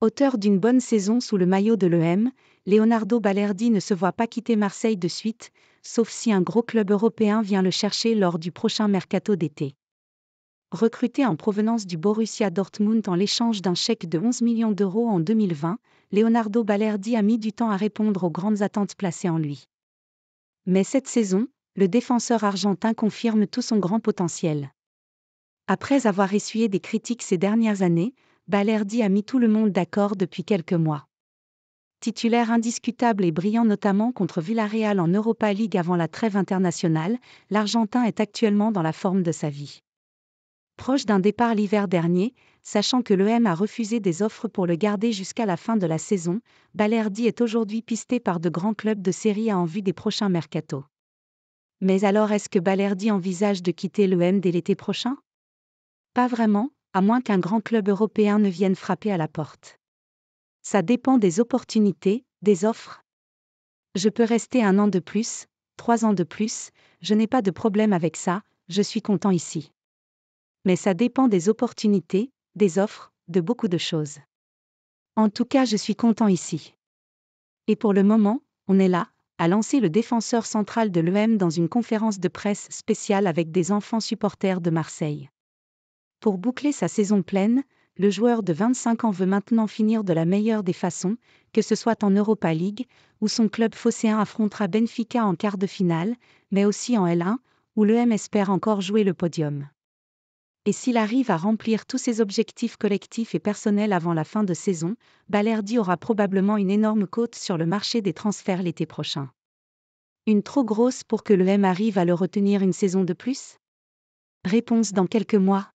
Auteur d'une bonne saison sous le maillot de l'EM, Leonardo Balerdi ne se voit pas quitter Marseille de suite, sauf si un gros club européen vient le chercher lors du prochain mercato d'été. Recruté en provenance du Borussia Dortmund en l'échange d'un chèque de 11 millions d'euros en 2020, Leonardo Balerdi a mis du temps à répondre aux grandes attentes placées en lui. Mais cette saison, le défenseur argentin confirme tout son grand potentiel. Après avoir essuyé des critiques ces dernières années, Balerdi a mis tout le monde d'accord depuis quelques mois. Titulaire indiscutable et brillant notamment contre Villarreal en Europa League avant la trêve internationale, l'Argentin est actuellement dans la forme de sa vie. Proche d'un départ l'hiver dernier, sachant que l'EM a refusé des offres pour le garder jusqu'à la fin de la saison, Balerdi est aujourd'hui pisté par de grands clubs de Série A en vue des prochains mercato. Mais alors est-ce que Balerdi envisage de quitter l'EM dès l'été prochain Pas vraiment, à moins qu'un grand club européen ne vienne frapper à la porte. Ça dépend des opportunités, des offres. Je peux rester un an de plus, trois ans de plus, je n'ai pas de problème avec ça, je suis content ici. Mais ça dépend des opportunités, des offres, de beaucoup de choses. En tout cas, je suis content ici. Et pour le moment, on est là, a lancé le défenseur central de l'EM dans une conférence de presse spéciale avec des enfants supporters de Marseille. Pour boucler sa saison pleine, le joueur de 25 ans veut maintenant finir de la meilleure des façons, que ce soit en Europa League, où son club phocéen affrontera Benfica en quart de finale, mais aussi en L1, où l'EM espère encore jouer le podium. Et s'il arrive à remplir tous ses objectifs collectifs et personnels avant la fin de saison, Balerdi aura probablement une énorme cote sur le marché des transferts l'été prochain. Une trop grosse pour que l'EM arrive à le retenir une saison de plus Réponse dans quelques mois.